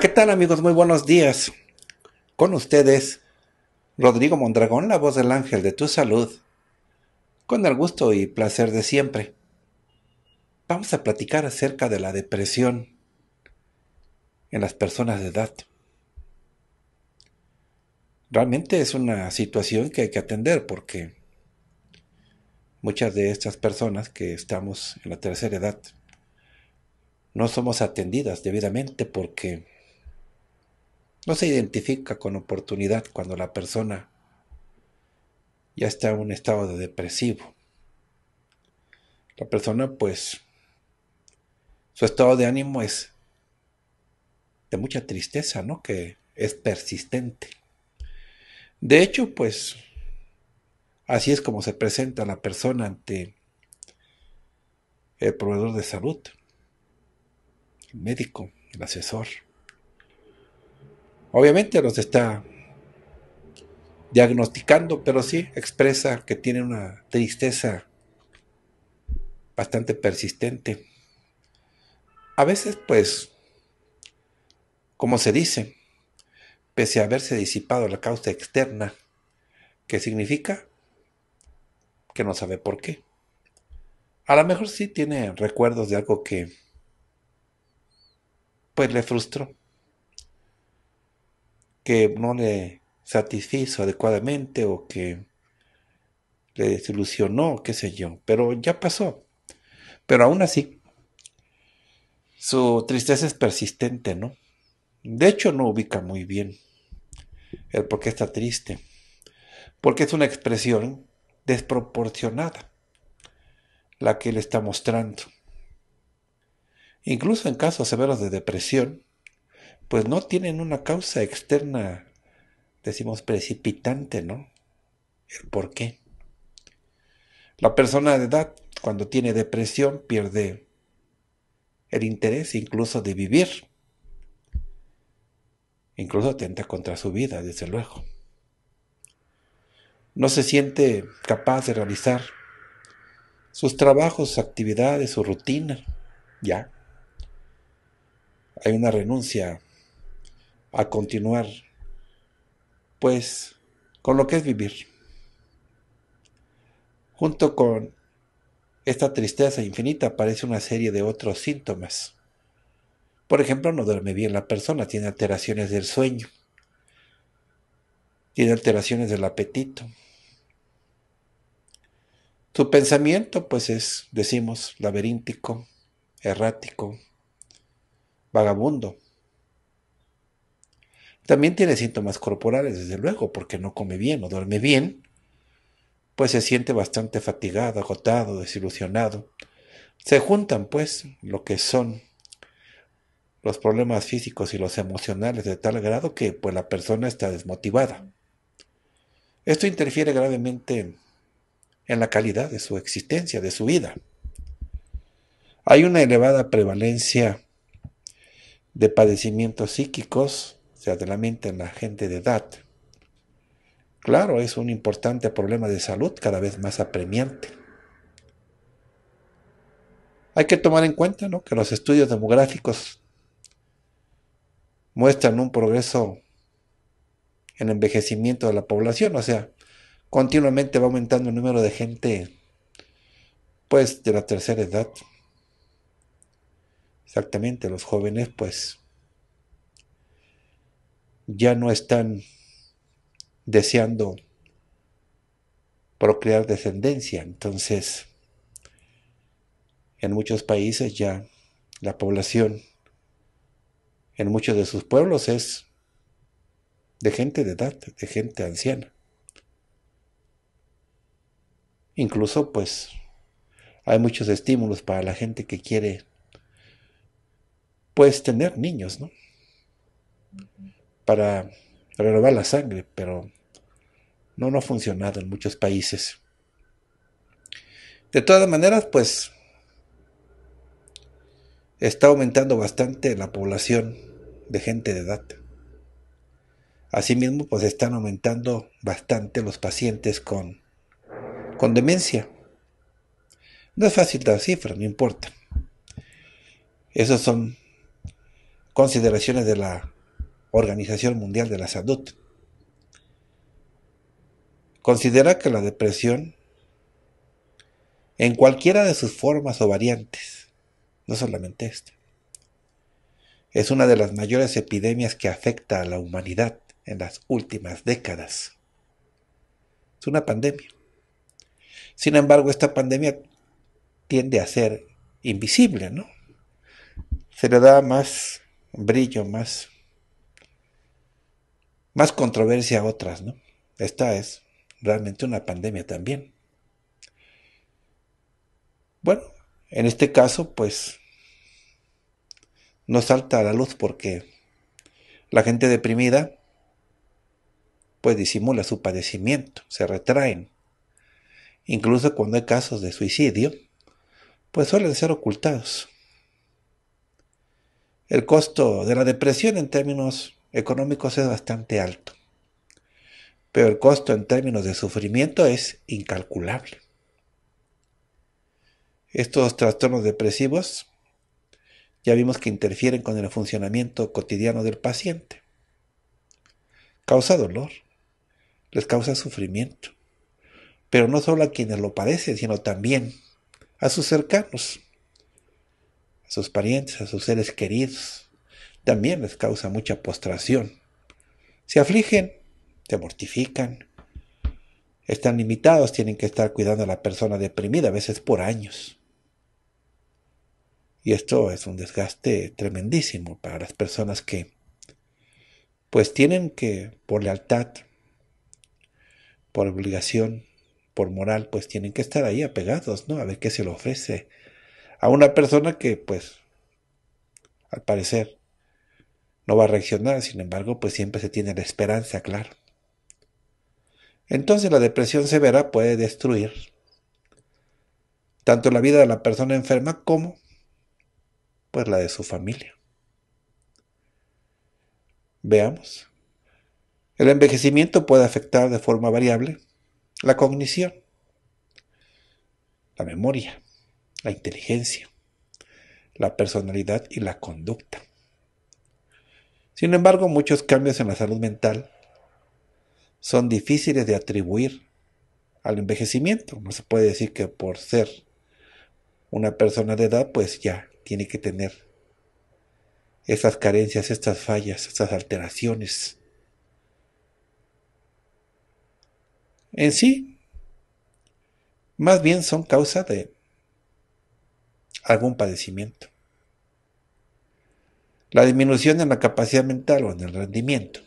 ¿qué tal amigos? Muy buenos días. Con ustedes, Rodrigo Mondragón, la voz del ángel de tu salud. Con el gusto y placer de siempre. Vamos a platicar acerca de la depresión en las personas de edad. Realmente es una situación que hay que atender porque muchas de estas personas que estamos en la tercera edad no somos atendidas debidamente porque no se identifica con oportunidad cuando la persona ya está en un estado de depresivo. La persona pues su estado de ánimo es de mucha tristeza, ¿no? Que es persistente. De hecho, pues así es como se presenta la persona ante el proveedor de salud, el médico, el asesor. Obviamente nos está diagnosticando, pero sí expresa que tiene una tristeza bastante persistente. A veces, pues, como se dice, pese a haberse disipado la causa externa, que significa que no sabe por qué. A lo mejor sí tiene recuerdos de algo que, pues, le frustró que no le satisfizo adecuadamente o que le desilusionó, qué sé yo, pero ya pasó. Pero aún así, su tristeza es persistente, ¿no? De hecho, no ubica muy bien el por qué está triste, porque es una expresión desproporcionada la que le está mostrando. Incluso en casos severos de depresión, pues no tienen una causa externa, decimos precipitante, ¿no? El por qué. La persona de edad, cuando tiene depresión, pierde el interés incluso de vivir. Incluso atenta contra su vida, desde luego. No se siente capaz de realizar sus trabajos, sus actividades, su rutina. Ya. Hay una renuncia a continuar, pues, con lo que es vivir. Junto con esta tristeza infinita aparece una serie de otros síntomas. Por ejemplo, no duerme bien la persona, tiene alteraciones del sueño, tiene alteraciones del apetito. Su pensamiento, pues, es, decimos, laberíntico, errático, vagabundo, también tiene síntomas corporales, desde luego, porque no come bien o duerme bien, pues se siente bastante fatigado, agotado, desilusionado. Se juntan, pues, lo que son los problemas físicos y los emocionales de tal grado que pues, la persona está desmotivada. Esto interfiere gravemente en la calidad de su existencia, de su vida. Hay una elevada prevalencia de padecimientos psíquicos de la mente en la gente de edad. Claro, es un importante problema de salud cada vez más apremiante. Hay que tomar en cuenta que los estudios demográficos muestran un progreso en envejecimiento de la población, o sea, continuamente va aumentando el número de gente pues de la tercera edad. Exactamente, los jóvenes pues ya no están deseando procrear descendencia. Entonces, en muchos países ya la población en muchos de sus pueblos es de gente de edad, de gente anciana. Incluso pues hay muchos estímulos para la gente que quiere pues tener niños, ¿no? para renovar la sangre, pero no, no ha funcionado en muchos países. De todas maneras, pues está aumentando bastante la población de gente de edad. Asimismo, pues están aumentando bastante los pacientes con, con demencia. No es fácil dar cifras, no importa. Esas son consideraciones de la Organización Mundial de la Salud. Considera que la depresión, en cualquiera de sus formas o variantes, no solamente esta, es una de las mayores epidemias que afecta a la humanidad en las últimas décadas. Es una pandemia. Sin embargo, esta pandemia tiende a ser invisible, ¿no? Se le da más brillo, más más controversia a otras, ¿no? Esta es realmente una pandemia también. Bueno, en este caso, pues, no salta a la luz porque la gente deprimida, pues disimula su padecimiento, se retraen. Incluso cuando hay casos de suicidio, pues suelen ser ocultados. El costo de la depresión en términos económicos es bastante alto, pero el costo en términos de sufrimiento es incalculable. Estos trastornos depresivos ya vimos que interfieren con el funcionamiento cotidiano del paciente. Causa dolor, les causa sufrimiento, pero no solo a quienes lo padecen, sino también a sus cercanos, a sus parientes, a sus seres queridos también les causa mucha postración. Se afligen, se mortifican, están limitados, tienen que estar cuidando a la persona deprimida, a veces por años. Y esto es un desgaste tremendísimo para las personas que pues tienen que, por lealtad, por obligación, por moral, pues tienen que estar ahí apegados, ¿no? A ver qué se le ofrece a una persona que, pues, al parecer, no va a reaccionar, sin embargo, pues siempre se tiene la esperanza, claro. Entonces la depresión severa puede destruir tanto la vida de la persona enferma como pues la de su familia. Veamos. El envejecimiento puede afectar de forma variable la cognición, la memoria, la inteligencia, la personalidad y la conducta. Sin embargo, muchos cambios en la salud mental son difíciles de atribuir al envejecimiento. No se puede decir que por ser una persona de edad, pues ya tiene que tener estas carencias, estas fallas, estas alteraciones. En sí, más bien son causa de algún padecimiento la disminución en la capacidad mental o en el rendimiento.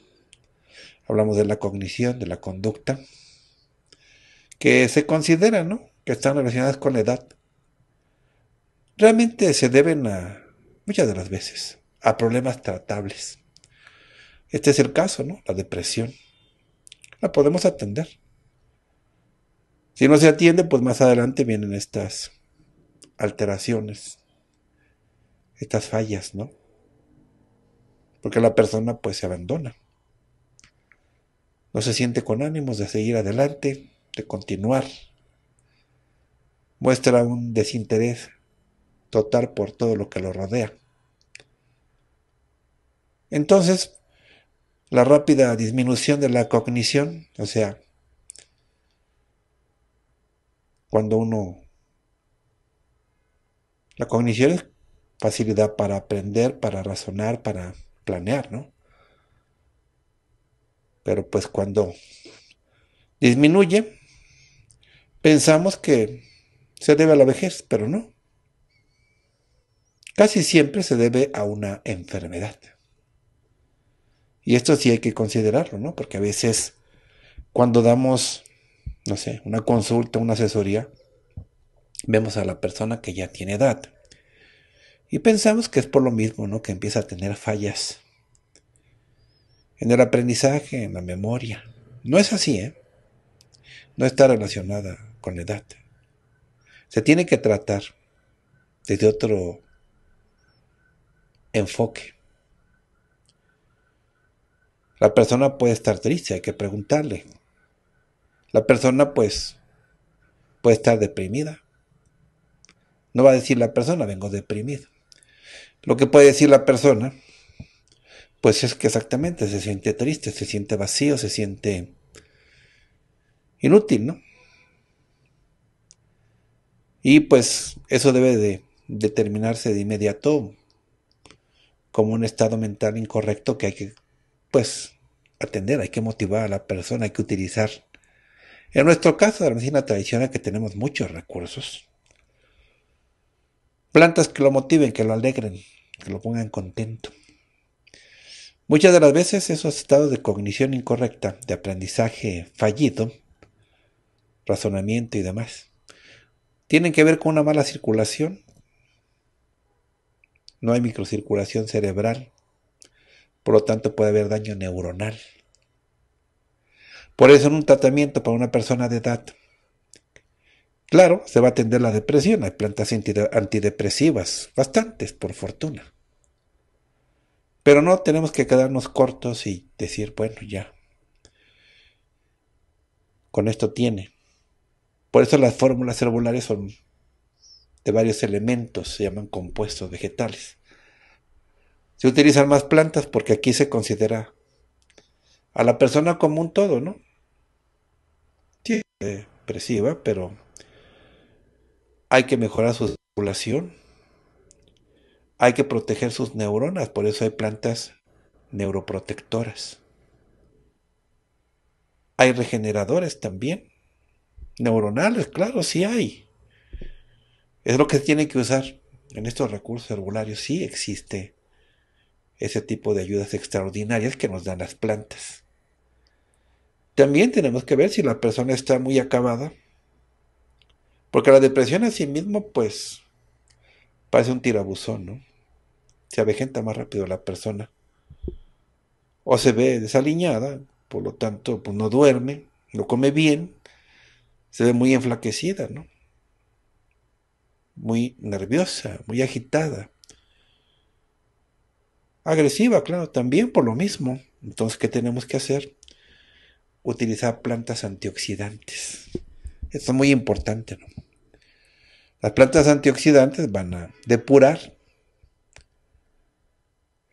Hablamos de la cognición, de la conducta, que se considera, ¿no? Que están relacionadas con la edad. Realmente se deben a, muchas de las veces, a problemas tratables. Este es el caso, ¿no? La depresión. La podemos atender. Si no se atiende, pues más adelante vienen estas alteraciones, estas fallas, ¿no? porque la persona pues se abandona. No se siente con ánimos de seguir adelante, de continuar. Muestra un desinterés total por todo lo que lo rodea. Entonces, la rápida disminución de la cognición, o sea, cuando uno... La cognición es facilidad para aprender, para razonar, para planear, ¿no? Pero pues cuando disminuye, pensamos que se debe a la vejez, pero no. Casi siempre se debe a una enfermedad. Y esto sí hay que considerarlo, ¿no? Porque a veces cuando damos, no sé, una consulta, una asesoría, vemos a la persona que ya tiene edad. Y pensamos que es por lo mismo, ¿no? Que empieza a tener fallas en el aprendizaje, en la memoria. No es así, ¿eh? No está relacionada con la edad. Se tiene que tratar desde otro enfoque. La persona puede estar triste, hay que preguntarle. La persona pues puede estar deprimida. No va a decir la persona, vengo deprimido. Lo que puede decir la persona, pues es que exactamente se siente triste, se siente vacío, se siente inútil, ¿no? Y pues eso debe de determinarse de inmediato como un estado mental incorrecto que hay que, pues, atender, hay que motivar a la persona, hay que utilizar. En nuestro caso, la medicina tradicional que tenemos muchos recursos, Plantas que lo motiven, que lo alegren, que lo pongan contento. Muchas de las veces esos estados de cognición incorrecta, de aprendizaje fallido, razonamiento y demás, tienen que ver con una mala circulación. No hay microcirculación cerebral, por lo tanto puede haber daño neuronal. Por eso en un tratamiento para una persona de edad Claro, se va a atender la depresión. Hay plantas antidepresivas, bastantes, por fortuna. Pero no tenemos que quedarnos cortos y decir, bueno, ya. Con esto tiene. Por eso las fórmulas celulares son de varios elementos, se llaman compuestos vegetales. Se utilizan más plantas porque aquí se considera a la persona como un todo, ¿no? Sí, depresiva, pero hay que mejorar su circulación. Hay que proteger sus neuronas, por eso hay plantas neuroprotectoras. Hay regeneradores también. Neuronales, claro, sí hay. Es lo que se tiene que usar en estos recursos herbularios, Sí existe ese tipo de ayudas extraordinarias que nos dan las plantas. También tenemos que ver si la persona está muy acabada porque la depresión en sí mismo, pues, parece un tirabuzón, ¿no? Se avejenta más rápido la persona. O se ve desaliñada, por lo tanto, pues no duerme, no come bien, se ve muy enflaquecida, ¿no? Muy nerviosa, muy agitada. Agresiva, claro, también por lo mismo. Entonces, ¿qué tenemos que hacer? Utilizar plantas antioxidantes. Esto es muy importante, ¿no? Las plantas antioxidantes van a depurar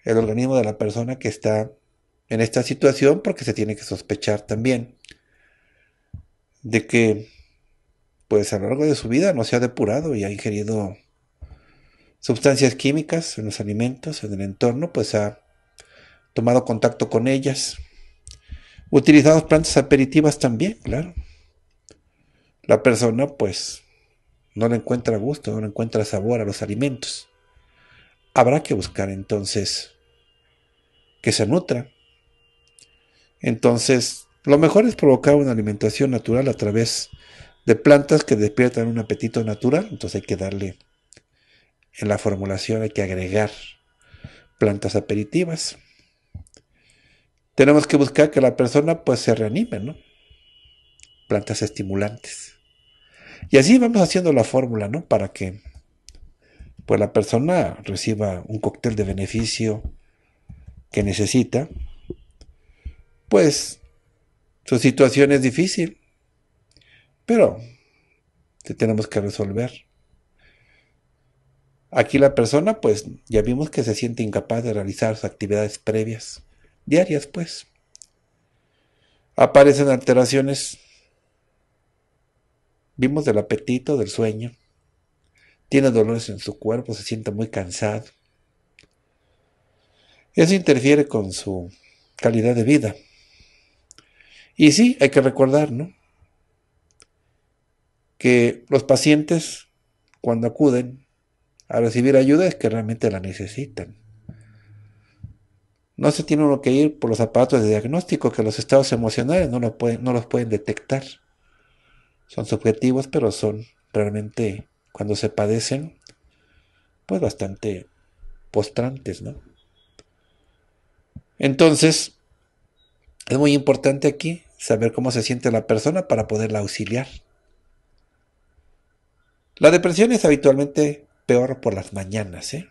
el organismo de la persona que está en esta situación porque se tiene que sospechar también de que pues a lo largo de su vida no se ha depurado y ha ingerido sustancias químicas en los alimentos, en el entorno, pues ha tomado contacto con ellas. Utilizamos plantas aperitivas también, claro. La persona pues no le encuentra gusto, no le encuentra sabor a los alimentos. Habrá que buscar entonces que se nutra. Entonces, lo mejor es provocar una alimentación natural a través de plantas que despiertan un apetito natural. Entonces hay que darle en la formulación, hay que agregar plantas aperitivas. Tenemos que buscar que la persona pues se reanime, ¿no? Plantas estimulantes. Y así vamos haciendo la fórmula, ¿no? Para que pues la persona reciba un cóctel de beneficio que necesita, pues su situación es difícil, pero se tenemos que resolver. Aquí la persona, pues ya vimos que se siente incapaz de realizar sus actividades previas, diarias, pues. Aparecen alteraciones Vimos del apetito, del sueño. Tiene dolores en su cuerpo, se siente muy cansado. Eso interfiere con su calidad de vida. Y sí, hay que recordar, ¿no? Que los pacientes, cuando acuden a recibir ayuda, es que realmente la necesitan. No se tiene uno que ir por los aparatos de diagnóstico, que los estados emocionales no, pueden, no los pueden detectar son subjetivos, pero son realmente, cuando se padecen, pues bastante postrantes, ¿no? Entonces, es muy importante aquí saber cómo se siente la persona para poderla auxiliar. La depresión es habitualmente peor por las mañanas. ¿eh?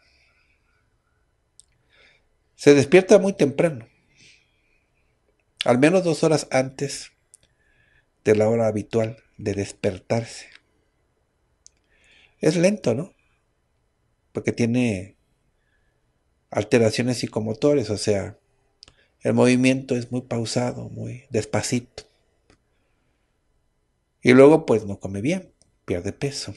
Se despierta muy temprano, al menos dos horas antes de la hora habitual de despertarse. Es lento, ¿no? Porque tiene alteraciones psicomotores, o sea, el movimiento es muy pausado, muy despacito. Y luego pues no come bien, pierde peso.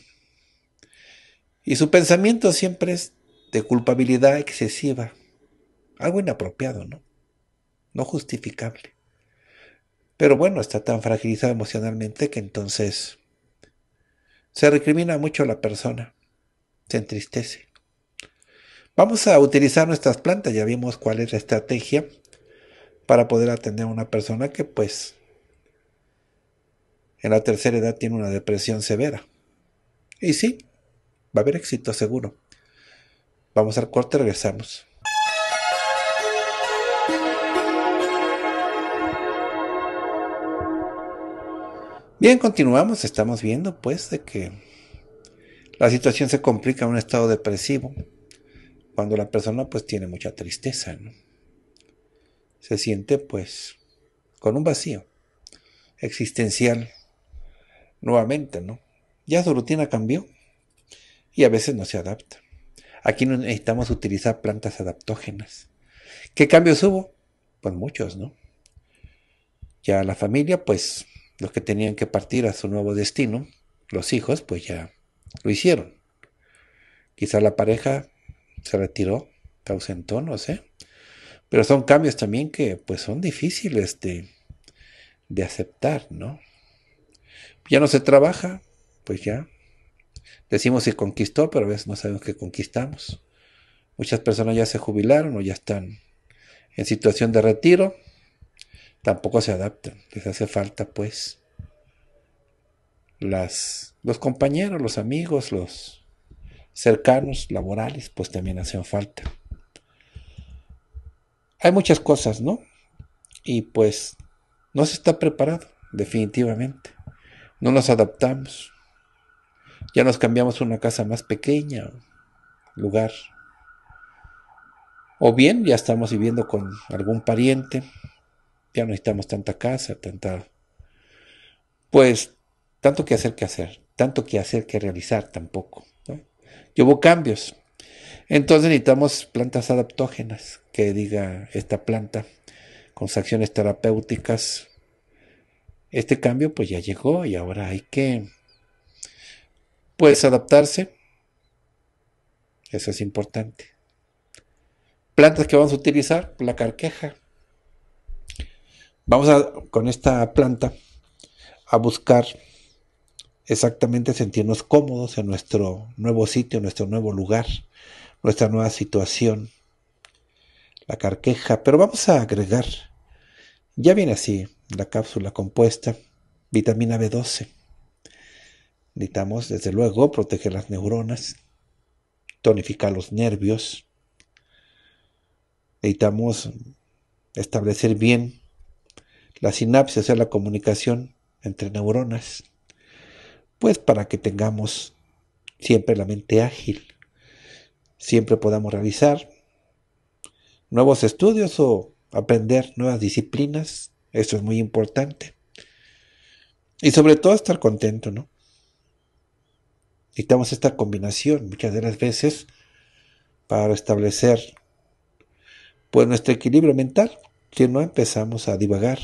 Y su pensamiento siempre es de culpabilidad excesiva, algo inapropiado, ¿no? No justificable. Pero bueno, está tan fragilizado emocionalmente que entonces se recrimina mucho la persona, se entristece. Vamos a utilizar nuestras plantas, ya vimos cuál es la estrategia para poder atender a una persona que pues en la tercera edad tiene una depresión severa. Y sí, va a haber éxito seguro. Vamos al corte, regresamos. Bien, continuamos, estamos viendo pues de que la situación se complica en un estado depresivo, cuando la persona pues tiene mucha tristeza, ¿no? Se siente pues con un vacío existencial nuevamente, ¿no? Ya su rutina cambió y a veces no se adapta. Aquí necesitamos utilizar plantas adaptógenas. ¿Qué cambios hubo? Pues muchos, ¿no? Ya la familia pues los que tenían que partir a su nuevo destino, los hijos, pues ya lo hicieron. Quizá la pareja se retiró, se ausentó, no sé. Pero son cambios también que pues son difíciles de, aceptar, ¿no? Ya no se trabaja, pues ya. Decimos si conquistó, pero a veces no sabemos qué conquistamos. Muchas personas ya se jubilaron o ya están en situación de retiro, tampoco se adaptan, les hace falta pues las, los compañeros, los amigos, los cercanos, laborales, pues también hacen falta. Hay muchas cosas, ¿no? Y pues no se está preparado, definitivamente. No nos adaptamos. Ya nos cambiamos una casa más pequeña, lugar. O bien ya estamos viviendo con algún pariente, ya no necesitamos tanta casa, tanta, pues, tanto que hacer que hacer, tanto que hacer que realizar tampoco. Llevo hubo cambios. Entonces necesitamos plantas adaptógenas, que diga esta planta, con acciones terapéuticas. Este cambio pues ya llegó y ahora hay que, pues, adaptarse. Eso es importante. Plantas que vamos a utilizar, la carqueja, Vamos a, con esta planta a buscar exactamente sentirnos cómodos en nuestro nuevo sitio, nuestro nuevo lugar, nuestra nueva situación, la carqueja. Pero vamos a agregar, ya viene así la cápsula compuesta, vitamina B12. Necesitamos, desde luego, proteger las neuronas, tonificar los nervios. Necesitamos establecer bien la sinapsis, o sea, la comunicación entre neuronas, pues para que tengamos siempre la mente ágil, siempre podamos realizar nuevos estudios o aprender nuevas disciplinas, eso es muy importante. Y sobre todo estar contento, ¿no? Necesitamos esta combinación muchas de las veces para establecer pues nuestro equilibrio mental, si no empezamos a divagar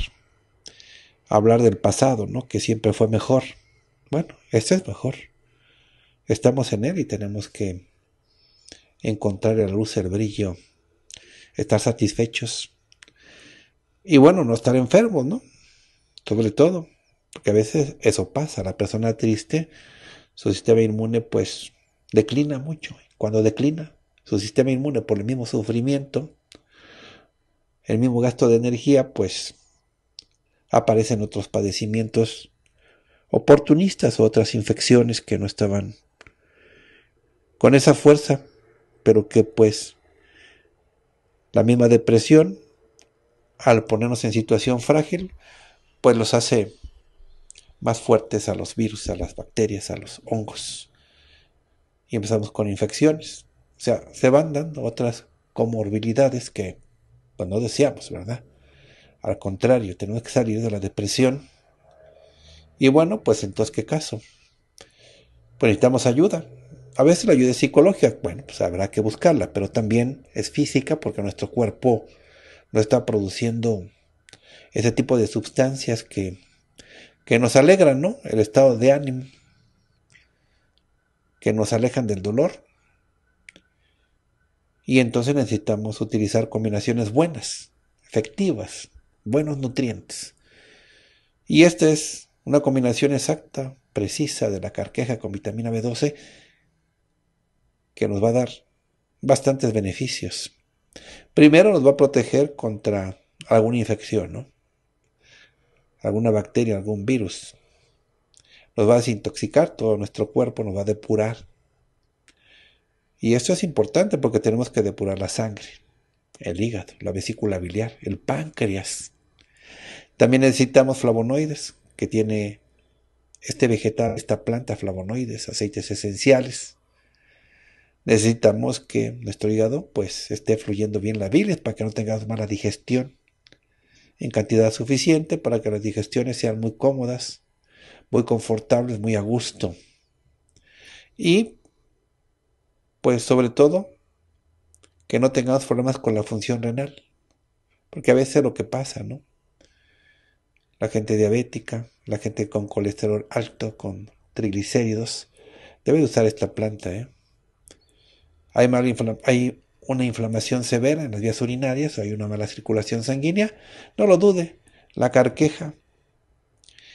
hablar del pasado, ¿no? Que siempre fue mejor. Bueno, este es mejor. Estamos en él y tenemos que encontrar la luz, el brillo, estar satisfechos. Y bueno, no estar enfermos, ¿no? Sobre todo, porque a veces eso pasa. La persona triste, su sistema inmune pues declina mucho. Cuando declina su sistema inmune por el mismo sufrimiento, el mismo gasto de energía, pues aparecen otros padecimientos oportunistas o otras infecciones que no estaban con esa fuerza, pero que pues la misma depresión, al ponernos en situación frágil, pues los hace más fuertes a los virus, a las bacterias, a los hongos. Y empezamos con infecciones. O sea, se van dando otras comorbilidades que pues no deseamos, ¿verdad? Al contrario, tenemos que salir de la depresión. Y bueno, pues entonces, ¿qué caso? Pues, necesitamos ayuda. A veces la ayuda es psicológica, bueno, pues habrá que buscarla, pero también es física porque nuestro cuerpo no está produciendo ese tipo de sustancias que, que nos alegran, ¿no? El estado de ánimo, que nos alejan del dolor. Y entonces necesitamos utilizar combinaciones buenas, efectivas, buenos nutrientes. Y esta es una combinación exacta, precisa de la carqueja con vitamina B12 que nos va a dar bastantes beneficios. Primero nos va a proteger contra alguna infección, ¿no? Alguna bacteria, algún virus. Nos va a desintoxicar todo nuestro cuerpo, nos va a depurar. Y esto es importante porque tenemos que depurar la sangre, el hígado, la vesícula biliar, el páncreas, también necesitamos flavonoides, que tiene este vegetal, esta planta, flavonoides, aceites esenciales. Necesitamos que nuestro hígado pues esté fluyendo bien la bilis para que no tengamos mala digestión en cantidad suficiente para que las digestiones sean muy cómodas, muy confortables, muy a gusto. Y pues sobre todo que no tengamos problemas con la función renal, porque a veces lo que pasa, ¿no? la gente diabética, la gente con colesterol alto, con triglicéridos, debe usar esta planta. ¿eh? Hay, hay una inflamación severa en las vías urinarias, hay una mala circulación sanguínea, no lo dude, la carqueja,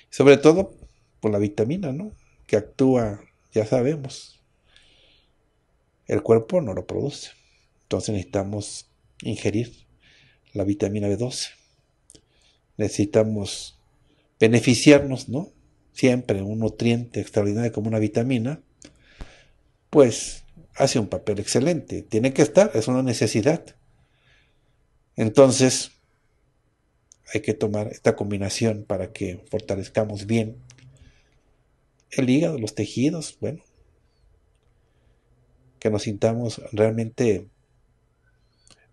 sobre todo por la vitamina, ¿no? Que actúa, ya sabemos, el cuerpo no lo produce. Entonces necesitamos ingerir la vitamina B12 necesitamos beneficiarnos, ¿no? Siempre un nutriente extraordinario como una vitamina, pues hace un papel excelente. Tiene que estar, es una necesidad. Entonces, hay que tomar esta combinación para que fortalezcamos bien el hígado, los tejidos, bueno, que nos sintamos realmente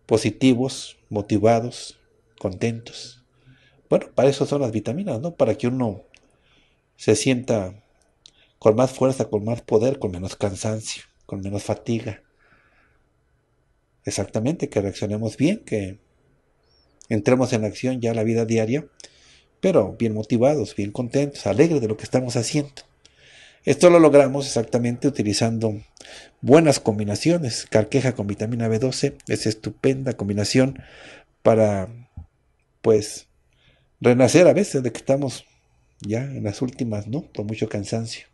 positivos, motivados, contentos. Bueno, para eso son las vitaminas, ¿no? Para que uno se sienta con más fuerza, con más poder, con menos cansancio, con menos fatiga. Exactamente, que reaccionemos bien, que entremos en acción ya la vida diaria, pero bien motivados, bien contentos, alegres de lo que estamos haciendo. Esto lo logramos exactamente utilizando buenas combinaciones. Carqueja con vitamina B12 es estupenda combinación para, pues, renacer a veces de que estamos ya en las últimas, ¿no? Por mucho cansancio.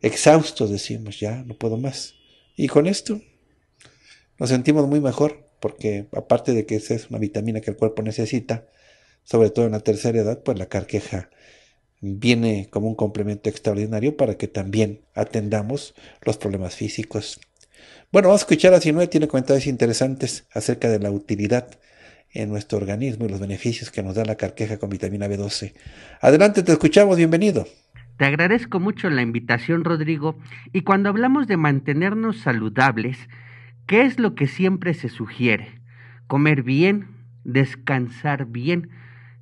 Exhaustos decimos, ya no puedo más. Y con esto nos sentimos muy mejor, porque aparte de que esa es una vitamina que el cuerpo necesita, sobre todo en la tercera edad, pues la carqueja viene como un complemento extraordinario para que también atendamos los problemas físicos. Bueno, vamos a escuchar a Sinue, tiene comentarios interesantes acerca de la utilidad en nuestro organismo y los beneficios que nos da la carqueja con vitamina B12. Adelante, te escuchamos, bienvenido. Te agradezco mucho la invitación, Rodrigo. Y cuando hablamos de mantenernos saludables, ¿qué es lo que siempre se sugiere? Comer bien, descansar bien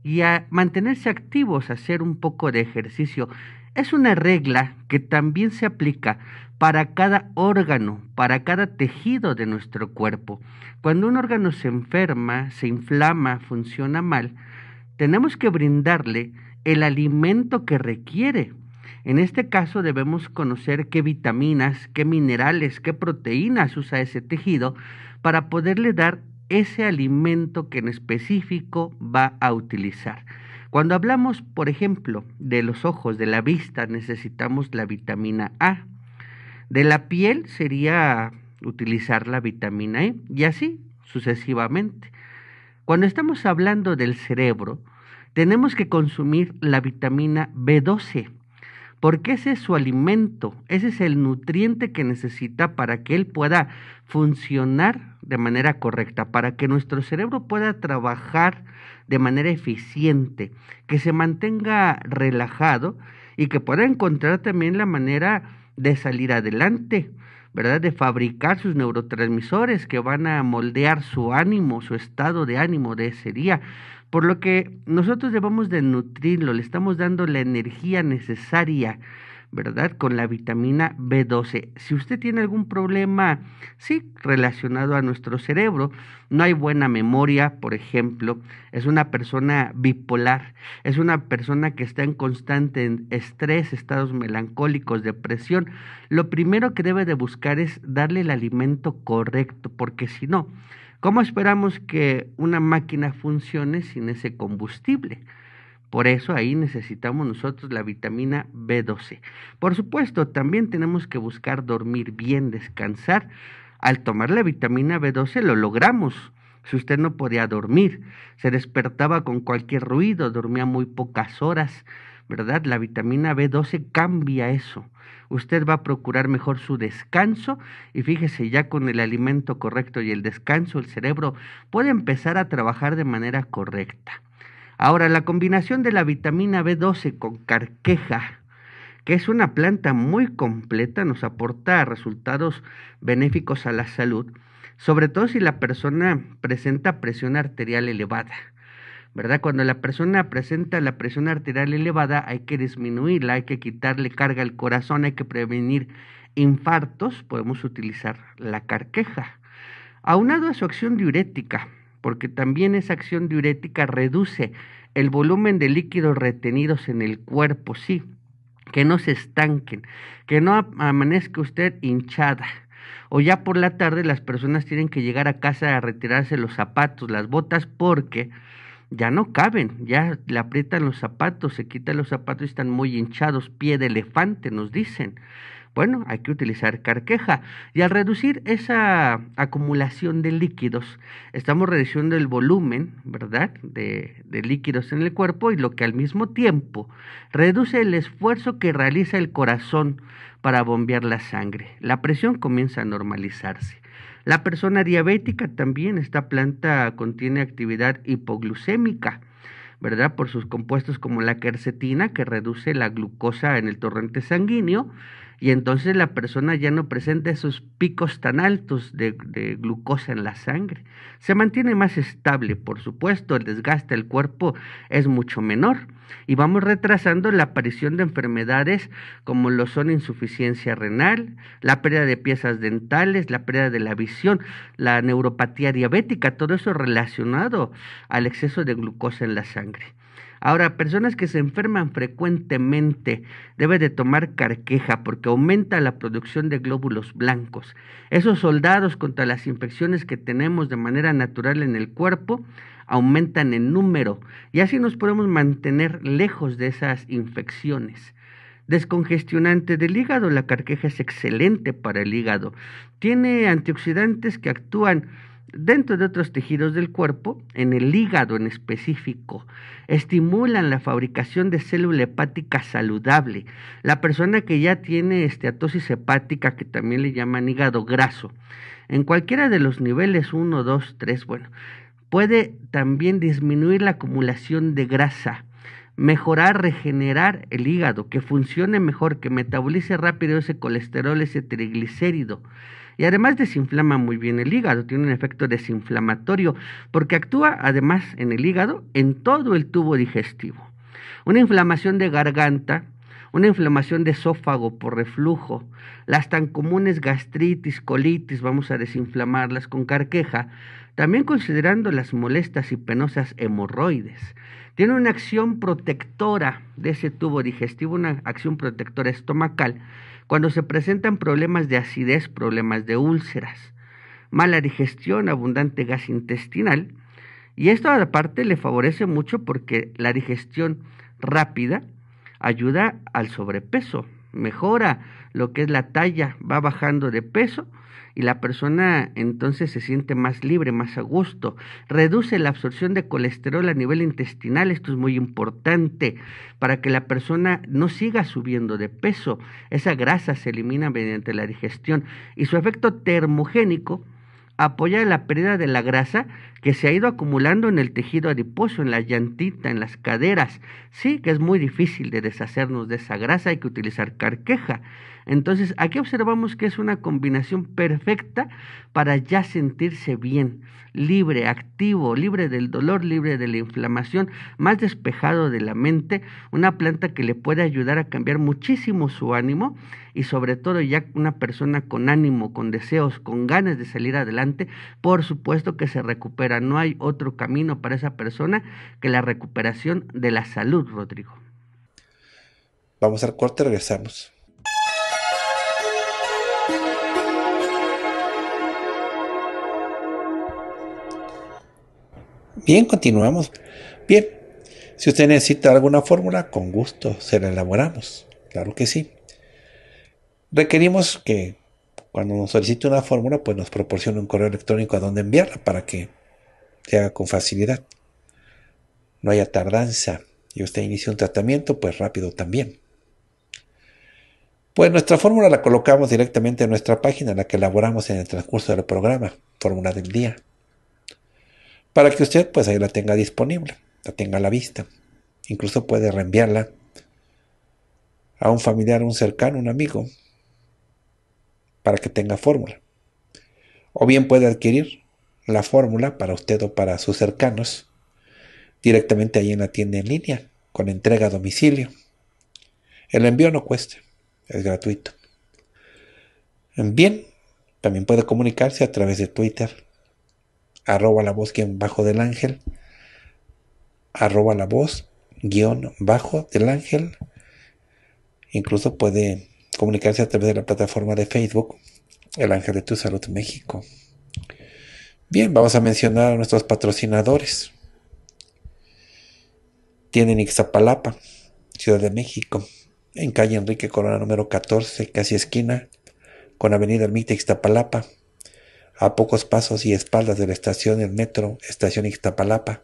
y mantenerse activos, hacer un poco de ejercicio. Es una regla que también se aplica para cada órgano, para cada tejido de nuestro cuerpo. Cuando un órgano se enferma, se inflama, funciona mal, tenemos que brindarle el alimento que requiere. En este caso debemos conocer qué vitaminas, qué minerales, qué proteínas usa ese tejido para poderle dar ese alimento que en específico va a utilizar. Cuando hablamos, por ejemplo, de los ojos, de la vista, necesitamos la vitamina A. De la piel sería utilizar la vitamina E y así sucesivamente. Cuando estamos hablando del cerebro, tenemos que consumir la vitamina B12, porque ese es su alimento, ese es el nutriente que necesita para que él pueda funcionar de manera correcta, para que nuestro cerebro pueda trabajar de manera eficiente, que se mantenga relajado y que pueda encontrar también la manera de salir adelante, ¿verdad? De fabricar sus neurotransmisores que van a moldear su ánimo, su estado de ánimo de ese día. Por lo que nosotros debemos de nutrirlo, le estamos dando la energía necesaria ¿verdad? Con la vitamina B12. Si usted tiene algún problema, sí, relacionado a nuestro cerebro, no hay buena memoria, por ejemplo, es una persona bipolar, es una persona que está en constante estrés, estados melancólicos, depresión, lo primero que debe de buscar es darle el alimento correcto, porque si no, ¿cómo esperamos que una máquina funcione sin ese combustible? Por eso ahí necesitamos nosotros la vitamina B12. Por supuesto, también tenemos que buscar dormir bien, descansar. Al tomar la vitamina B12 lo logramos. Si usted no podía dormir, se despertaba con cualquier ruido, dormía muy pocas horas, ¿verdad? La vitamina B12 cambia eso. Usted va a procurar mejor su descanso y fíjese, ya con el alimento correcto y el descanso, el cerebro puede empezar a trabajar de manera correcta. Ahora, la combinación de la vitamina B12 con carqueja, que es una planta muy completa, nos aporta resultados benéficos a la salud, sobre todo si la persona presenta presión arterial elevada. ¿Verdad? Cuando la persona presenta la presión arterial elevada hay que disminuirla, hay que quitarle carga al corazón, hay que prevenir infartos, podemos utilizar la carqueja. Aunado a su acción diurética, porque también esa acción diurética reduce el volumen de líquidos retenidos en el cuerpo, sí, que no se estanquen, que no amanezca usted hinchada. O ya por la tarde las personas tienen que llegar a casa a retirarse los zapatos, las botas, porque ya no caben, ya le aprietan los zapatos, se quitan los zapatos y están muy hinchados, pie de elefante, nos dicen. Bueno, hay que utilizar carqueja y al reducir esa acumulación de líquidos, estamos reduciendo el volumen, ¿verdad?, de, líquidos en el cuerpo y lo que al mismo tiempo reduce el esfuerzo que realiza el corazón para bombear la sangre. La presión comienza a normalizarse. La persona diabética también, esta planta contiene actividad hipoglucémica, ¿verdad? Por sus compuestos como la quercetina, que reduce la glucosa en el torrente sanguíneo, y entonces la persona ya no presenta esos picos tan altos de, glucosa en la sangre. Se mantiene más estable, por supuesto, el desgaste del cuerpo es mucho menor y vamos retrasando la aparición de enfermedades como lo son insuficiencia renal, la pérdida de piezas dentales, la pérdida de la visión, la neuropatía diabética, todo eso relacionado al exceso de glucosa en la sangre. Ahora, personas que se enferman frecuentemente deben de tomar carqueja porque aumenta la producción de glóbulos blancos. Esos soldados contra las infecciones que tenemos de manera natural en el cuerpo aumentan en número y así nos podemos mantener lejos de esas infecciones descongestionante del hígado. La carqueja es excelente para el hígado. Tiene antioxidantes que actúan dentro de otros tejidos del cuerpo, en el hígado en específico, estimulan la fabricación de célula hepática saludable. La persona que ya tiene esteatosis hepática, que también le llaman hígado graso, en cualquiera de los niveles 1, 2, 3, bueno, puede también disminuir la acumulación de grasa mejorar, regenerar el hígado, que funcione mejor, que metabolice rápido ese colesterol, ese triglicérido y además desinflama muy bien el hígado, tiene un efecto desinflamatorio porque actúa además en el hígado, en todo el tubo digestivo. Una inflamación de garganta, una inflamación de esófago por reflujo, las tan comunes gastritis, colitis, vamos a desinflamarlas con carqueja, también considerando las molestas y penosas hemorroides. Tiene una acción protectora de ese tubo digestivo, una acción protectora estomacal cuando se presentan problemas de acidez, problemas de úlceras, mala digestión, abundante gas intestinal. Y esto aparte le favorece mucho porque la digestión rápida ayuda al sobrepeso, mejora lo que es la talla, va bajando de peso y la persona entonces se siente más libre, más a gusto. Reduce la absorción de colesterol a nivel intestinal, esto es muy importante para que la persona no siga subiendo de peso. Esa grasa se elimina mediante la digestión y su efecto termogénico apoya la pérdida de la grasa que se ha ido acumulando en el tejido adiposo, en la llantita, en las caderas. Sí, que es muy difícil de deshacernos de esa grasa, hay que utilizar carqueja. Entonces, aquí observamos que es una combinación perfecta para ya sentirse bien, libre, activo, libre del dolor, libre de la inflamación, más despejado de la mente, una planta que le puede ayudar a cambiar muchísimo su ánimo y sobre todo ya una persona con ánimo, con deseos, con ganas de salir adelante, por supuesto que se recupera, no hay otro camino para esa persona que la recuperación de la salud, Rodrigo. Vamos al corte, regresamos. Bien, continuamos. Bien, si usted necesita alguna fórmula, con gusto se la elaboramos. Claro que sí. Requerimos que cuando nos solicite una fórmula, pues nos proporcione un correo electrónico a donde enviarla para que se haga con facilidad. No haya tardanza y usted inicie un tratamiento, pues rápido también. Pues nuestra fórmula la colocamos directamente en nuestra página, la que elaboramos en el transcurso del programa, Fórmula del Día para que usted pues ahí la tenga disponible, la tenga a la vista. Incluso puede reenviarla a un familiar, un cercano, un amigo, para que tenga fórmula. O bien puede adquirir la fórmula para usted o para sus cercanos directamente ahí en la tienda en línea, con entrega a domicilio. El envío no cuesta, es gratuito. Bien, también puede comunicarse a través de Twitter, arroba la voz guión bajo del ángel, arroba la voz guión bajo del ángel. Incluso puede comunicarse a través de la plataforma de Facebook, El Ángel de Tu Salud México. Bien, vamos a mencionar a nuestros patrocinadores. Tienen Ixtapalapa, Ciudad de México, en calle Enrique Corona número 14, casi esquina, con Avenida Ermita Ixtapalapa, a pocos pasos y espaldas de la estación del metro, estación Ixtapalapa.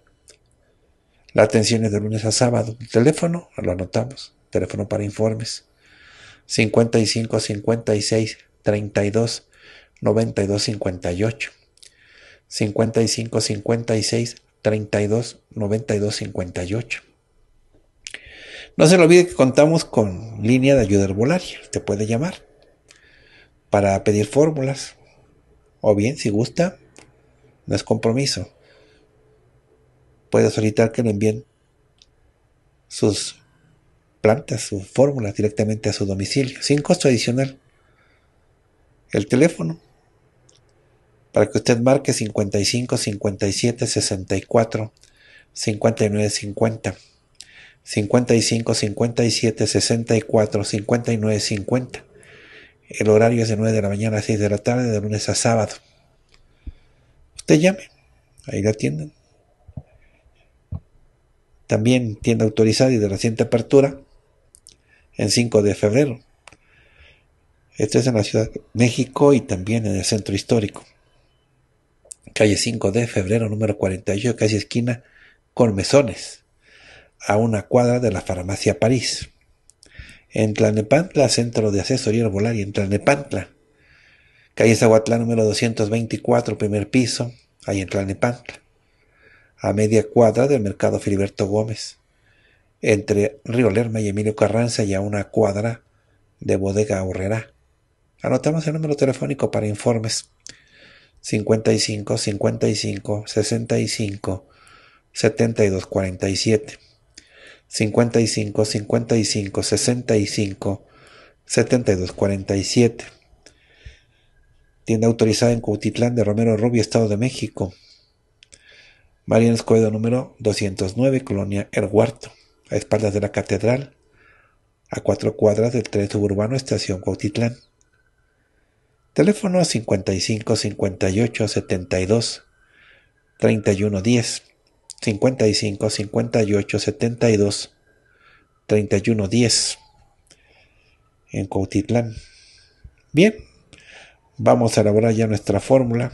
La atención es de lunes a sábado. El teléfono, lo anotamos, teléfono para informes. 55 56 32 92 58. 55 56 32 92 58. No se le olvide que contamos con línea de ayuda herbolaria. Te puede llamar para pedir fórmulas, o bien, si gusta, no es compromiso. Puede solicitar que le envíen sus plantas, sus fórmulas directamente a su domicilio, sin costo adicional. El teléfono, para que usted marque 55 57 64 59 50. 55 57 64 59 50 el horario es de 9 de la mañana a 6 de la tarde, de lunes a sábado. Usted llame, ahí la atienden. También tienda autorizada y de reciente apertura en 5 de febrero. Esto es en la Ciudad de México y también en el centro histórico. Calle 5 de febrero, número 48, casi esquina, con mesones, a una cuadra de la farmacia París en Tlanepantla, Centro de Asesoría y en Tlanepantla, Calle Zahuatlán, número 224, primer piso, ahí en Tlanepantla, A media cuadra del mercado Filiberto Gómez, entre Río Lerma y Emilio Carranza y a una cuadra de Bodega Horrera. Anotamos el número telefónico para informes 55 55 65 72 47. 55 55 65 72 47. Tienda autorizada en Cuautitlán de Romero Rubio, Estado de México. Mariano Escobedo número 209, Colonia El Huarto, a espaldas de la Catedral, a cuatro cuadras del tren suburbano Estación Cuautitlán. Teléfono a 55 58 72 31 10. 55, 58, 72, 31, 10 en Cuautitlán. Bien, vamos a elaborar ya nuestra fórmula.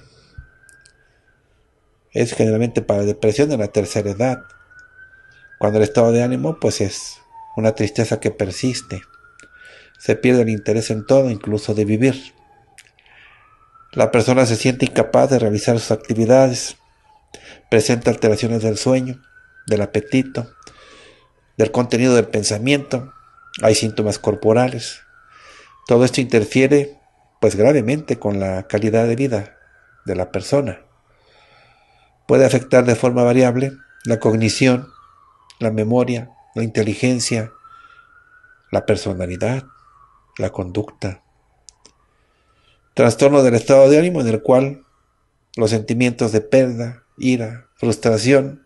Es generalmente para depresión de la tercera edad. Cuando el estado de ánimo pues es una tristeza que persiste. Se pierde el interés en todo, incluso de vivir. La persona se siente incapaz de realizar sus actividades Presenta alteraciones del sueño, del apetito, del contenido del pensamiento. Hay síntomas corporales. Todo esto interfiere pues gravemente con la calidad de vida de la persona. Puede afectar de forma variable la cognición, la memoria, la inteligencia, la personalidad, la conducta. Trastorno del estado de ánimo en el cual los sentimientos de pérdida, ira, frustración,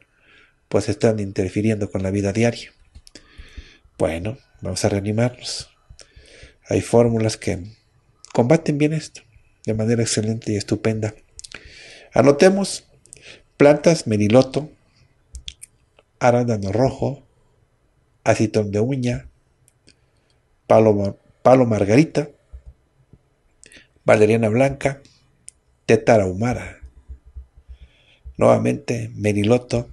pues están interfiriendo con la vida diaria. Bueno, vamos a reanimarnos. Hay fórmulas que combaten bien esto de manera excelente y estupenda. Anotemos plantas meriloto, arándano rojo, acetón de uña, palo, palo margarita, valeriana blanca, tetara humara nuevamente meriloto,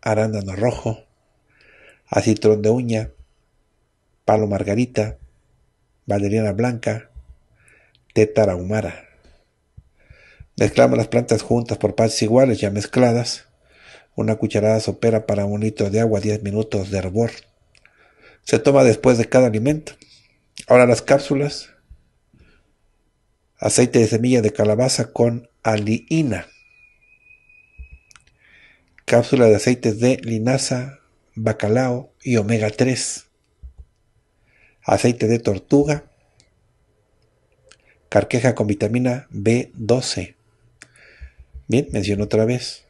arándano rojo, acitrón de uña, palo margarita, valeriana blanca, tétara humara. Mezclamos las plantas juntas por partes iguales ya mezcladas. Una cucharada sopera para un litro de agua, 10 minutos de hervor. Se toma después de cada alimento. Ahora las cápsulas. Aceite de semilla de calabaza con aliina cápsula de aceites de linaza, bacalao y omega 3, aceite de tortuga, carqueja con vitamina B12. Bien, menciono otra vez.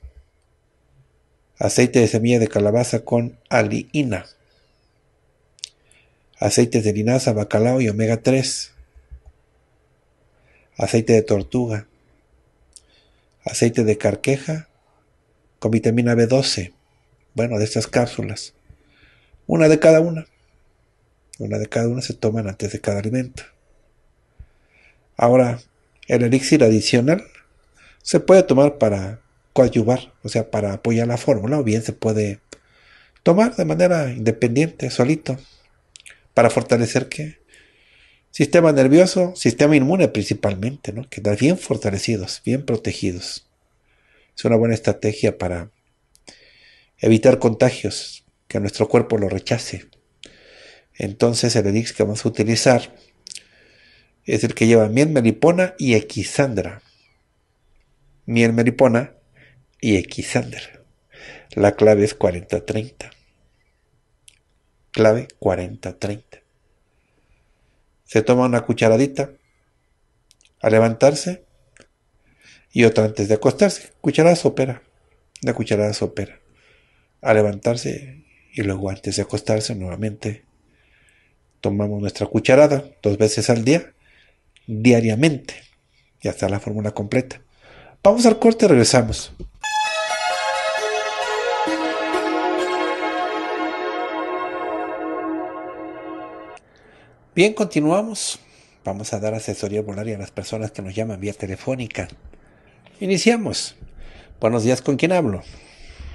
Aceite de semilla de calabaza con aliina. Aceites de linaza, bacalao y omega 3. Aceite de tortuga. Aceite de carqueja con vitamina B12, bueno, de estas cápsulas. Una de cada una. Una de cada una se toman antes de cada alimento. Ahora, el elixir adicional se puede tomar para coadyuvar, o sea, para apoyar la fórmula, o bien se puede tomar de manera independiente, solito, para fortalecer que Sistema nervioso, sistema inmune principalmente, ¿no? Quedar bien fortalecidos, bien protegidos. Es una buena estrategia para evitar contagios, que nuestro cuerpo lo rechace. Entonces el elixir que vamos a utilizar es el que lleva miel melipona y equisandra. Miel melipona y equisandra. La clave es 40-30. Clave 40-30. Se toma una cucharadita. Al levantarse, y otra antes de acostarse. Cucharada sopera, la cucharada sopera. A levantarse y luego antes de acostarse nuevamente tomamos nuestra cucharada dos veces al día, diariamente. Ya está la fórmula completa. Vamos al corte, regresamos. Bien, continuamos. Vamos a dar asesoría volaria a las personas que nos llaman vía telefónica Iniciamos. Buenos días, ¿con quién hablo?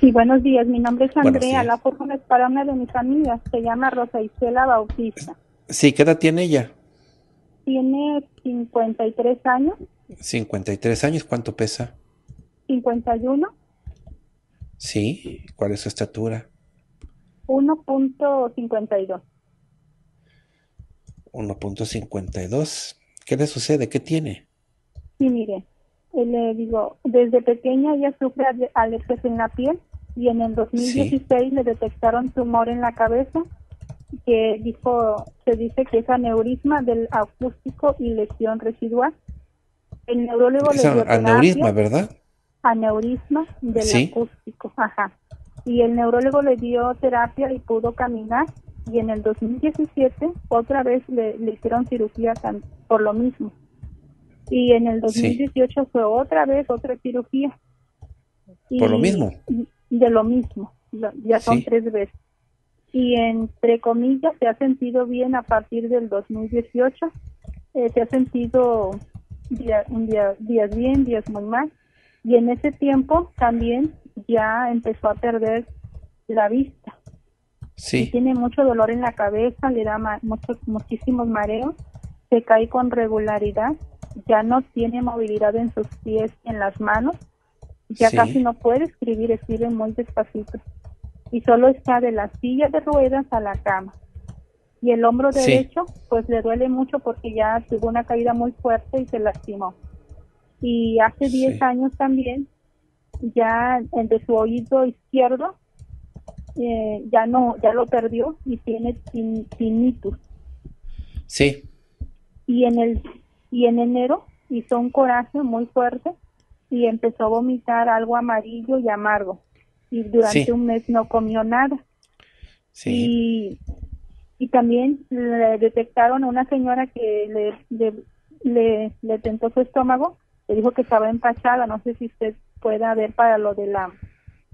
Sí, buenos días. Mi nombre es Andrea. La fórmula es para una de mis amigas. Se llama Rosa Isela Bautista. Sí, ¿qué edad tiene ella? Tiene 53 años. 53 años, ¿cuánto pesa? 51. Sí, ¿cuál es su estatura? 1.52. 1.52. ¿Qué le sucede? ¿Qué tiene? Sí, mire, eh, le digo, desde pequeña ella sufre alergias en la piel y en el 2016 le detectaron tumor en la cabeza que dijo, se dice que es aneurisma del acústico y lesión residual. El neurólogo le dio aneurisma, ¿verdad? Aneurisma del acústico, ajá. Y el neurólogo le dio terapia y pudo caminar. Y en el 2017 otra vez le, le hicieron cirugía por lo mismo y en el 2018 fue otra vez otra cirugía. Por lo mismo. De lo mismo, ya son tres veces. Y entre comillas, se ha sentido bien a partir del 2018. Eh, se ha sentido un día, días bien, días muy mal. Y en ese tiempo también ya empezó a perder la vista. Sí. tiene mucho dolor en la cabeza, le da muchos, muchísimos mareos, se cae con regularidad ya no tiene movilidad en sus pies y en las manos, ya casi no puede escribir, escribe muy despacito. Y solo está de la silla de ruedas a la cama. Y el hombro derecho, pues le duele mucho porque ya tuvo una caída muy fuerte y se lastimó. Y hace 10 años también, ya Entre su oído izquierdo, eh, ya no, ya lo perdió y tiene tinnitus. Sí. Y en el y en enero hizo un coraje muy fuerte y empezó a vomitar algo amarillo y amargo y durante un mes no comió nada. Sí. Y, y también le detectaron a una señora que le, le, tentó su estómago, le dijo que estaba empachada, no sé si usted pueda ver para lo de la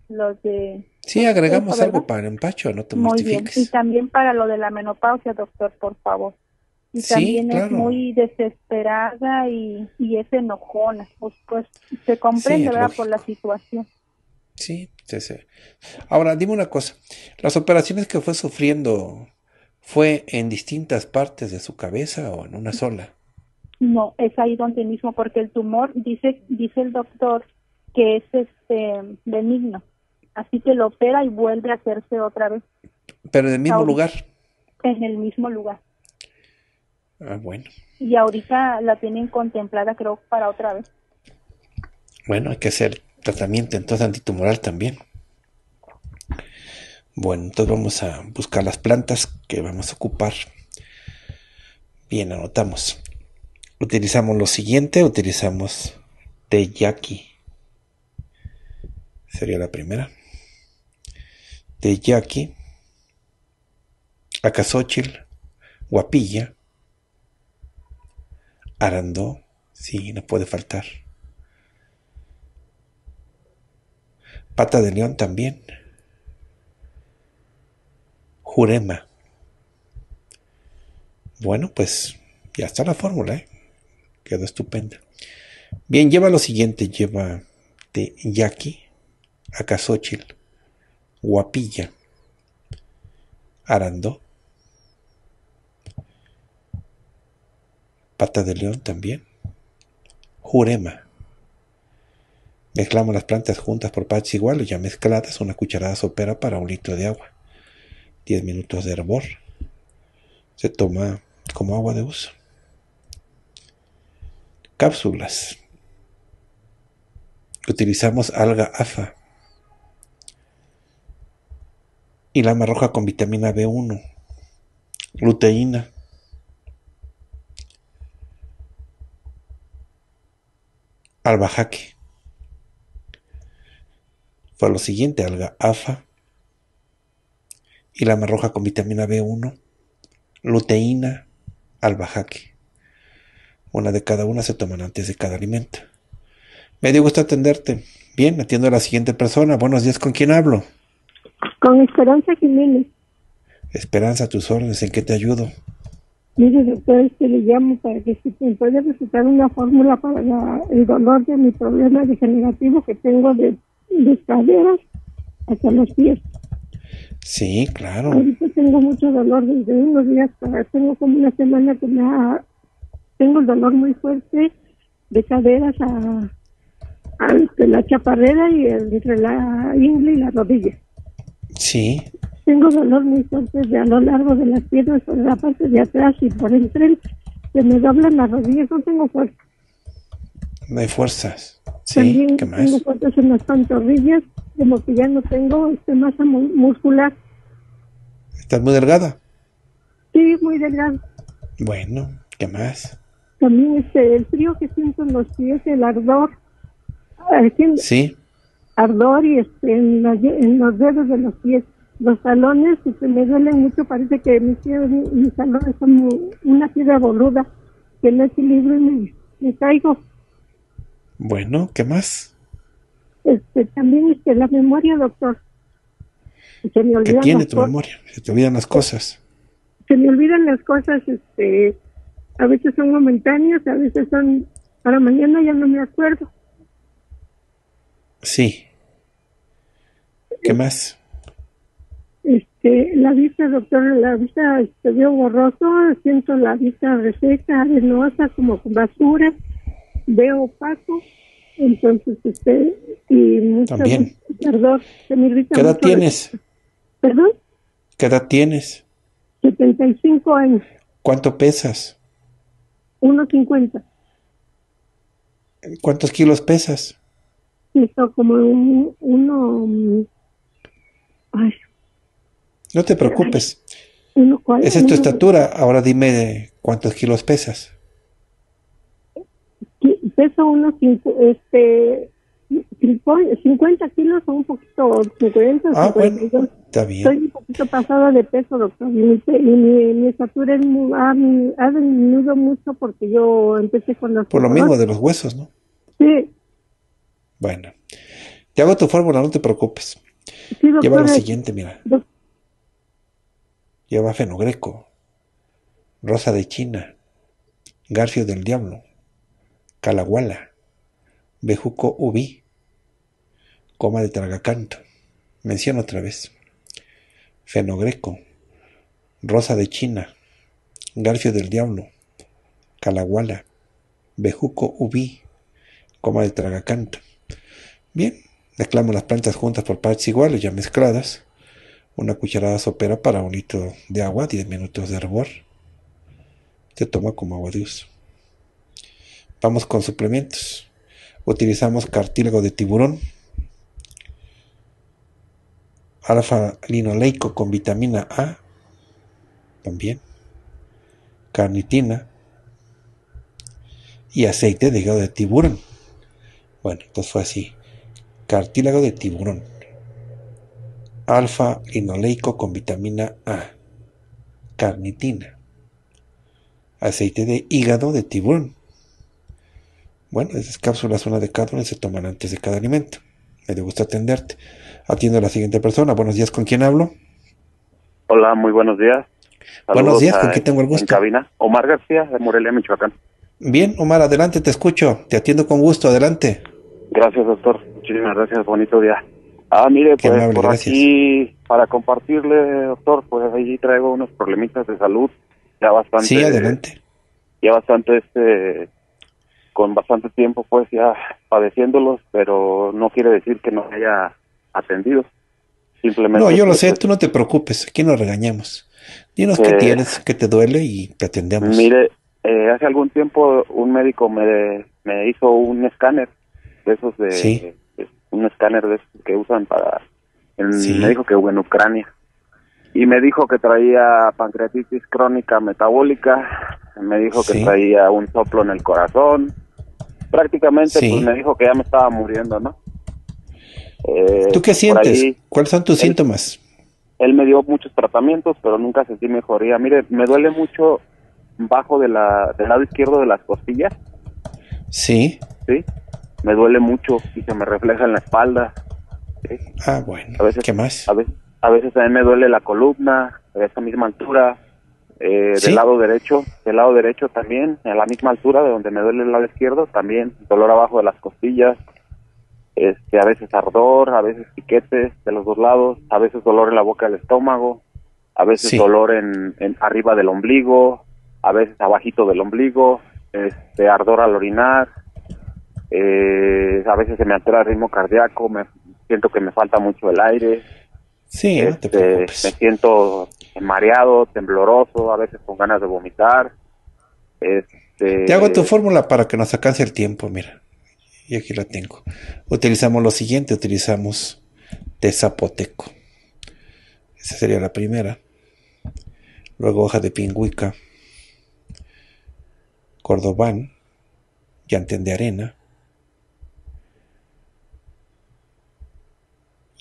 los de Sí, agregamos algo para el empacho, no te Muy Bien. Y también para lo de la menopausia, doctor, por favor y también es muy desesperada y, y, es enojona. Pues, pues se comprende, ¿verdad? Por la situación. Sí, sí, sí. Ahora, dime una cosa. ¿Las operaciones que fue sufriendo fue en distintas partes de su cabeza o en una sola? No, es ahí donde mismo, porque el tumor, dice, dice el doctor, que es este benigno. Así que lo opera y vuelve a hacerse otra vez. Pero en el mismo lugar. En el mismo lugar. Ah, bueno. Y ahorita la tienen contemplada, creo, para otra vez. Bueno, hay que hacer tratamiento entonces antitumoral también. Bueno, entonces vamos a buscar las plantas que vamos a ocupar. Bien, anotamos. Utilizamos lo siguiente, utilizamos teyaki. Sería la primera. Teyaki, acasochil, guapilla, Arandó, sí, no puede faltar. Pata de león también. Jurema. Bueno, pues ya está la fórmula, ¿eh? Quedó estupenda. Bien, lleva lo siguiente, lleva de Yaqui a Guapilla, Arandó, Pata de león también. Jurema. Mezclamos las plantas juntas por partes iguales, ya mezcladas, una cucharada sopera para un litro de agua. 10 minutos de hervor. Se toma como agua de uso. Cápsulas. Utilizamos alga afa y lama roja con vitamina B1, luteína, albajaque. Fue lo siguiente, alga AFA y la marroja con vitamina B1, luteína, albajaque. Una de cada una se toman antes de cada alimento. Me dio gusto atenderte. Bien, atiendo a la siguiente persona. Buenos días, ¿con quién hablo? Con Esperanza Jiménez. Esperanza, tus órdenes, ¿en qué te ayudo? Mire, doctor, es le llamo para que si puede recetar una fórmula para el dolor de mi problema degenerativo que tengo de, caderas hasta los pies. Sí, claro. Ahorita tengo mucho dolor desde unos días tengo como una semana que me ha, tengo el dolor muy fuerte de caderas a, este, la chaparrera y entre la ingle y la rodilla. Sí, tengo dolor muy fuerte de a lo largo de las piernas, por la parte de atrás y por el tren. Se me doblan las rodillas, no tengo fuerza. No hay fuerzas. Sí, ¿qué más? tengo fuerzas en las pantorrillas, como que ya no tengo este, masa muscular. ¿Estás muy delgada? Sí, muy delgada. Bueno, ¿qué más? También este, el frío que siento en los pies, el ardor. ¿Sí? Ardor y este, en los dedos de los pies los talones y se pues me duelen mucho, parece que mis, salones son una piedra boluda, que no equilibro y me, caigo. Bueno, ¿qué más? Este, también que este, la memoria, doctor. Se me ¿Qué tiene tu memoria? Se te olvidan las cosas. Se me olvidan las cosas, este, a veces son momentáneas, a veces son para mañana ya no me acuerdo. Sí. ¿Qué más? la vista, doctora, la vista se ve borroso, siento la vista reseca, arenosa, como con basura, veo opaco, entonces, usted y También. Perdón, se me irrita ¿Qué edad tienes? ¿Perdón? ¿Qué edad tienes? 75 años. ¿Cuánto pesas? 1.50. ¿Cuántos kilos pesas? Esto como un, uno... Mm, ay, no te preocupes. Esa es tu estatura. Ahora dime cuántos kilos pesas. Peso unos este, 50 kilos o un poquito, 50 ah, Bueno, está bien. Estoy un poquito pasada de peso, doctor. Y mi, estatura es ha, disminuido mucho porque yo empecé con los... Por lo mismo de los huesos, ¿no? Sí. Bueno. Te hago tu fórmula, no te preocupes. Sí, Lleva lo siguiente, mira lleva fenogreco, rosa de China, garfio del diablo, calaguala, bejuco ubi, coma de tragacanto, menciono otra vez, fenogreco, rosa de China, garfio del diablo, calaguala, bejuco ubi, coma de tragacanto. Bien, declamo las plantas juntas por partes iguales, ya mezcladas, una cucharada sopera para un litro de agua, 10 minutos de hervor. Se toma como agua de uso. Vamos con suplementos. Utilizamos cartílago de tiburón, alfa-linoleico con vitamina A, también, carnitina y aceite de hígado de tiburón. Bueno, entonces fue así. Cartílago de tiburón alfa-linoleico con vitamina A, carnitina, aceite de hígado de tiburón. Bueno, esas cápsulas, una de cada se toman antes de cada alimento. Me gusta atenderte. Atiendo a la siguiente persona. Buenos días, ¿con quién hablo? Hola, muy buenos días. buenos días, ¿con quién tengo el gusto? cabina, Omar García, de Morelia, Michoacán. Bien, Omar, adelante, te escucho. Te atiendo con gusto, adelante. Gracias, doctor. Muchísimas gracias, bonito día. Ah, mire, pues por aquí, para compartirle, doctor, pues ahí traigo unos problemitas de salud ya bastante. Sí, adelante. Ya bastante, este, con bastante tiempo, pues ya padeciéndolos, pero no quiere decir que no haya atendido. Simplemente. No, yo lo sé, pues tú no te preocupes, aquí nos regañamos. Dinos qué eh, tienes, qué te duele y te atendemos. Mire, eh, hace algún tiempo un médico me, me hizo un escáner de esos de. Sí un escáner de que usan para... Me dijo que en Ucrania. Y me dijo que traía pancreatitis crónica metabólica, me dijo que traía un soplo en el corazón. Prácticamente pues, me dijo que ya me estaba muriendo, ¿no? Eh, ¿Tú qué sientes? ¿Cuáles son tus síntomas? Él me dio muchos tratamientos, pero nunca sentí mejoría. Mire, me duele mucho bajo de la, del lado izquierdo de las costillas. Sí. Sí me duele mucho y se me refleja en la espalda. Ah, bueno. ¿Qué más? A veces, también me duele la columna, a esa misma altura, eh, del lado derecho, del lado derecho también, a la misma altura de donde me duele el lado izquierdo, también dolor abajo de las costillas, este, a veces ardor, a veces piquetes de los dos lados, a veces dolor en la boca del estómago, a veces dolor en, en, arriba del ombligo, a veces abajito del ombligo, este, ardor al orinar, eh, a veces se me altera el ritmo cardíaco, me siento que me falta mucho el aire. Sí, este, me siento mareado, tembloroso, a veces con ganas de vomitar. Este, te hago tu fórmula para que nos alcance el tiempo, mira. Y aquí la tengo. Utilizamos lo siguiente, utilizamos de zapoteco. Esa sería la primera. Luego hoja de pingüica, cordobán, llantén de arena,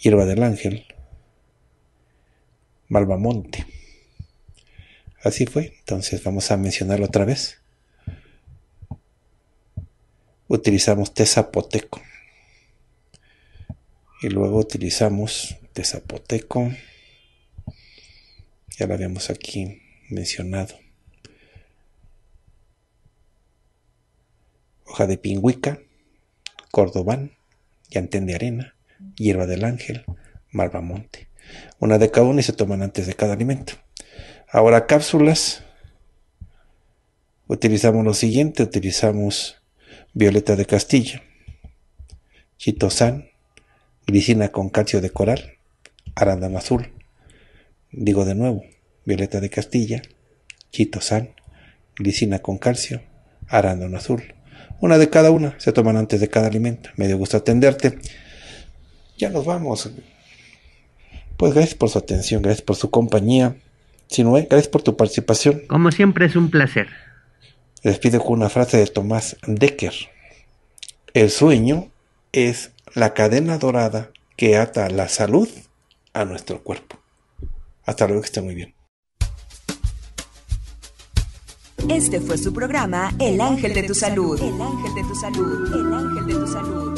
Hierba del Ángel, Malvamonte. Así fue, entonces vamos a mencionarlo otra vez. Utilizamos té zapoteco. Y luego utilizamos té zapoteco. Ya lo habíamos aquí mencionado. Hoja de pingüica, cordobán, llantén de arena, hierba del ángel, malvamonte. Una de cada una y se toman antes de cada alimento. Ahora cápsulas. Utilizamos lo siguiente, utilizamos violeta de Castilla, chitosan, glicina con calcio de coral, arándano azul. Digo de nuevo, violeta de Castilla, chitosan, glicina con calcio, arándano azul. Una de cada una se toman antes de cada alimento. Me dio gusto atenderte. Ya nos vamos. Pues gracias por su atención, gracias por su compañía. Sinue, eh, gracias por tu participación. Como siempre es un placer. Les pido con una frase de Tomás Decker. El sueño es la cadena dorada que ata la salud a nuestro cuerpo. Hasta luego, que esté muy bien. Este fue su programa El Ángel de tu Salud. El Ángel de tu Salud. El Ángel de tu Salud.